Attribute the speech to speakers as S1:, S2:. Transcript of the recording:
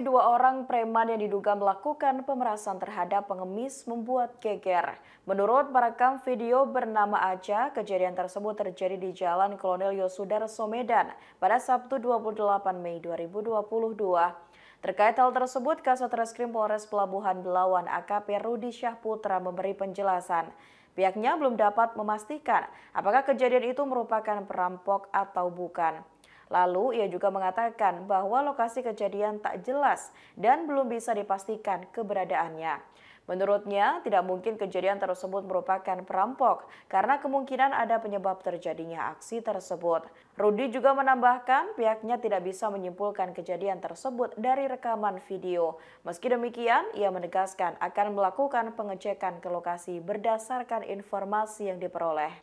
S1: Kedua orang preman yang diduga melakukan pemerasan terhadap pengemis membuat geger. Menurut perekam video bernama Aja, kejadian tersebut terjadi di Jalan Kolonel Yosudar, Somedan pada Sabtu 28 Mei 2022. Terkait hal tersebut, Kasat Reskrim Polres Pelabuhan Belawan AKP Rudi Syahputra memberi penjelasan. Pihaknya belum dapat memastikan apakah kejadian itu merupakan perampok atau bukan. Lalu ia juga mengatakan bahwa lokasi kejadian tak jelas dan belum bisa dipastikan keberadaannya. Menurutnya, tidak mungkin kejadian tersebut merupakan perampok karena kemungkinan ada penyebab terjadinya aksi tersebut. Rudi juga menambahkan pihaknya tidak bisa menyimpulkan kejadian tersebut dari rekaman video. Meski demikian, ia menegaskan akan melakukan pengecekan ke lokasi berdasarkan informasi yang diperoleh.